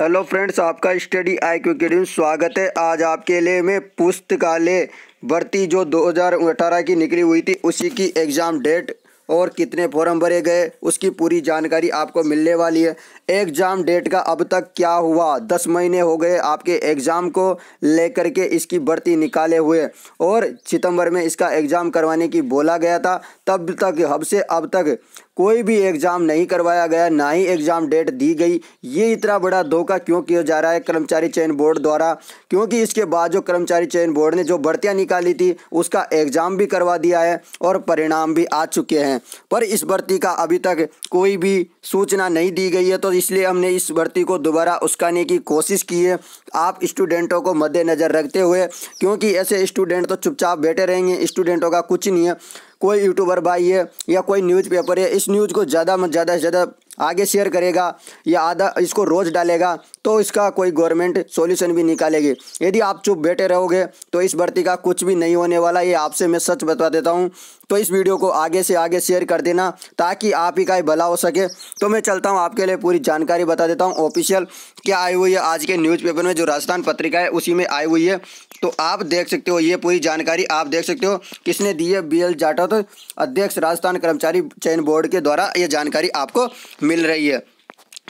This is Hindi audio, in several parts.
हेलो फ्रेंड्स आपका स्टडी आई क्यू में स्वागत है आज आपके लिए मैं पुस्तकालय भर्ती जो 2018 की निकली हुई थी उसी की एग्ज़ाम डेट और कितने फॉर्म भरे गए उसकी पूरी जानकारी आपको मिलने वाली है एग्ज़ाम डेट का अब तक क्या हुआ दस महीने हो गए आपके एग्ज़ाम को लेकर के इसकी भर्ती निकाले हुए और सितंबर में इसका एग्ज़ाम करवाने की बोला गया था तब तक हब से अब तक कोई भी एग्ज़ाम नहीं करवाया गया ना ही एग्ज़ाम डेट दी गई ये इतना बड़ा धोखा क्यों किया जा रहा है कर्मचारी चयन बोर्ड द्वारा क्योंकि इसके बाद जो कर्मचारी चयन बोर्ड ने जो भर्तियाँ निकाली थी उसका एग्ज़ाम भी करवा दिया है और परिणाम भी आ चुके हैं पर इस भर्ती का अभी तक कोई भी सूचना नहीं दी गई है तो इसलिए हमने इस भर्ती को दोबारा उसकाने की कोशिश की है आप स्टूडेंटों को मद्देनज़र रखते हुए क्योंकि ऐसे स्टूडेंट तो चुपचाप बैठे रहेंगे स्टूडेंटों का कुछ नहीं है कोई यूट्यूबर भाई है या कोई न्यूज़ पेपर है इस न्यूज़ को ज़्यादा में ज़्यादा से ज़्यादा आगे शेयर करेगा या आधा इसको रोज़ डालेगा तो इसका कोई गवर्नमेंट सॉल्यूशन भी निकालेगी यदि आप चुप बैठे रहोगे तो इस भर्ती का कुछ भी नहीं होने वाला ये आपसे मैं सच बता देता हूँ तो इस वीडियो को आगे से आगे शेयर कर देना ताकि आप ही का ही भला हो सके तो मैं चलता हूँ आपके लिए पूरी जानकारी बता देता हूँ ऑफिशियल क्या आई हुई है आज के न्यूज़पेपर में जो राजस्थान पत्रिका है उसी में आई हुई है तो आप देख सकते हो ये पूरी जानकारी आप देख सकते हो किसने दी है बी एल जाटव अध्यक्ष राजस्थान कर्मचारी चयन बोर्ड के द्वारा ये जानकारी आपको मिल रही है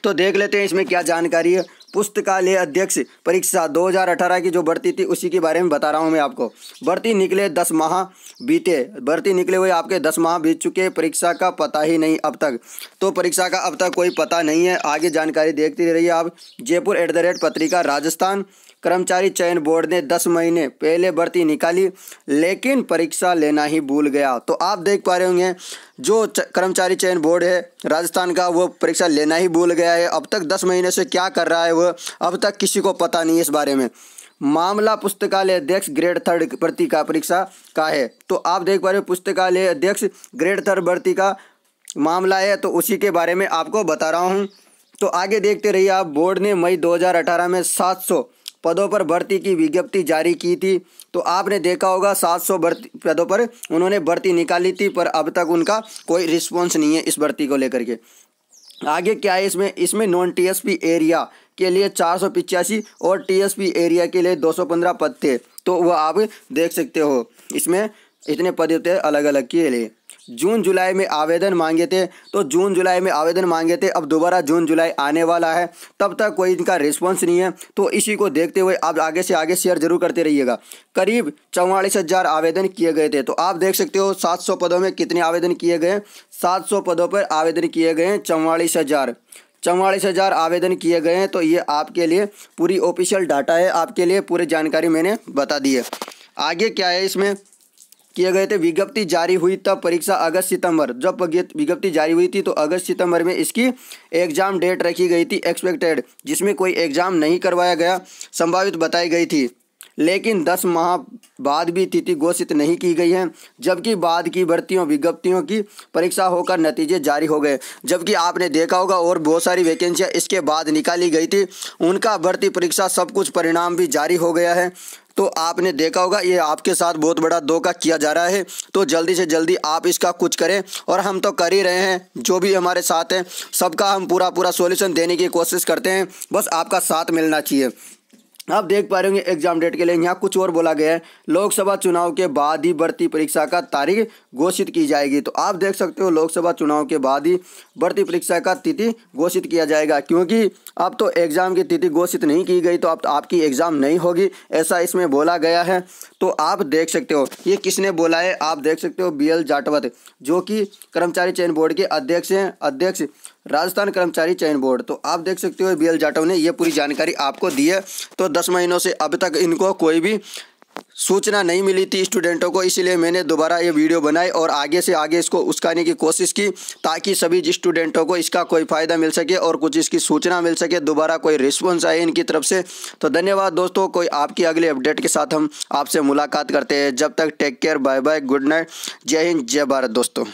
तो देख लेते हैं इसमें क्या जानकारी है पुस्तकालय अध्यक्ष परीक्षा 2018 की जो भर्ती थी उसी के बारे में बता रहा हूँ मैं आपको भर्ती निकले दस माह बीते भर्ती निकले हुए आपके दस माह बीत चुके परीक्षा का पता ही नहीं अब तक तो परीक्षा का अब तक कोई पता नहीं है आगे जानकारी देखते रहिए आप जयपुर एट द रेट पत्रिका राजस्थान कर्मचारी चयन बोर्ड ने दस महीने पहले भर्ती निकाली लेकिन परीक्षा लेना ही भूल गया तो आप देख पा रहे होंगे जो कर्मचारी चयन बोर्ड है राजस्थान का वो परीक्षा लेना ही भूल गया है अब तक दस महीने से क्या कर रहा है वो हुए अब तक किसी को पता नहीं इस बारे में मामला पुस्तकालय अध्यक्ष ग्रेड थर्ड भर्ती का परीक्षा का है तो आप देख पा रहे हो पुस्तकालय अध्यक्ष ग्रेड थर्ड भर्ती का मामला है तो उसी के बारे में आपको बता रहा हूँ तो आगे देखते रहिए आप बोर्ड ने मई 2018 में 700 पदों पर भर्ती की विज्ञप्ति जारी की थी तो आपने देखा होगा 700 भर्ती पदों पर उन्होंने भर्ती निकाली थी पर अब तक उनका कोई रिस्पॉन्स नहीं है इस भर्ती को लेकर के आगे क्या है इसमें इसमें नॉन टीएसपी एरिया के लिए चार सौ पिचासी और टीएसपी एरिया के लिए दो सौ पंद्रह पद थे तो वह आप देख सकते हो इसमें इतने पद होते हैं अलग अलग के लिए जून जुलाई में आवेदन मांगे थे तो जून जुलाई में आवेदन मांगे थे अब दोबारा जून जुलाई आने वाला है तब तक कोई इनका रिस्पॉन्स नहीं है तो इसी को देखते हुए आप आगे से आगे शेयर जरूर करते रहिएगा करीब चौवालीस हज़ार आवेदन किए गए थे तो आप देख सकते हो सात सौ पदों में कितने आवेदन किए गए सात सौ पदों पर आवेदन किए गए हैं चौवालीस हज़ार चौवालीस हज़ार आवेदन किए गए हैं तो ये आपके लिए पूरी ऑफिशियल डाटा है आपके लिए पूरी जानकारी मैंने बता दी है आगे क्या है इसमें किए गए थे विज्ञप्ति जारी हुई तब परीक्षा अगस्त सितंबर जब विज्ञप्ति जारी हुई थी तो अगस्त सितंबर में इसकी एग्जाम डेट रखी गई थी एक्सपेक्टेड जिसमें कोई एग्जाम नहीं करवाया गया संभावित बताई गई थी लेकिन दस माह बाद भी तिथि घोषित नहीं की गई है जबकि बाद की भर्तियों विज्ञप्तियों की परीक्षा होकर नतीजे जारी हो गए जबकि आपने देखा होगा और बहुत सारी वैकेंसियाँ इसके बाद निकाली गई थी उनका भर्ती परीक्षा सब कुछ परिणाम भी जारी हो गया है तो आपने देखा होगा ये आपके साथ बहुत बड़ा धोखा किया जा रहा है तो जल्दी से जल्दी आप इसका कुछ करें और हम तो कर ही रहे हैं जो भी हमारे साथ हैं सबका हम पूरा पूरा सोल्यूशन देने की कोशिश करते हैं बस आपका साथ मिलना चाहिए आप देख पा रहे होंगे एग्जाम डेट के लिए यहाँ कुछ और बोला गया है लोकसभा चुनाव के बाद ही भर्ती परीक्षा का तारीख घोषित की जाएगी तो आप देख सकते हो लोकसभा चुनाव के बाद ही भर्ती परीक्षा का तिथि घोषित किया जाएगा क्योंकि अब तो एग्ज़ाम की तिथि घोषित नहीं की गई तो अब तो आपकी एग्ज़ाम नहीं होगी ऐसा इसमें बोला गया है तो आप देख सकते हो ये किसने बोला है आप देख सकते हो बी एल जाटवत जो कि कर्मचारी चयन बोर्ड के अध्यक्ष हैं अध्यक्ष राजस्थान कर्मचारी चयन बोर्ड तो आप देख सकते हो बी जाटव ने ये पूरी जानकारी आपको दी है तो दस महीनों से अब तक इनको कोई भी सूचना नहीं मिली थी स्टूडेंटों को इसीलिए मैंने दोबारा ये वीडियो बनाई और आगे से आगे इसको उसकाने की कोशिश की ताकि सभी स्टूडेंटों को इसका कोई फ़ायदा मिल सके और कुछ इसकी सूचना मिल सके दोबारा कोई रिस्पॉन्स आए इनकी तरफ से तो धन्यवाद दोस्तों कोई आपकी अगले अपडेट के साथ हम आपसे मुलाकात करते हैं जब तक take care bye bye good night जय हिंद जय भारत दोस्तों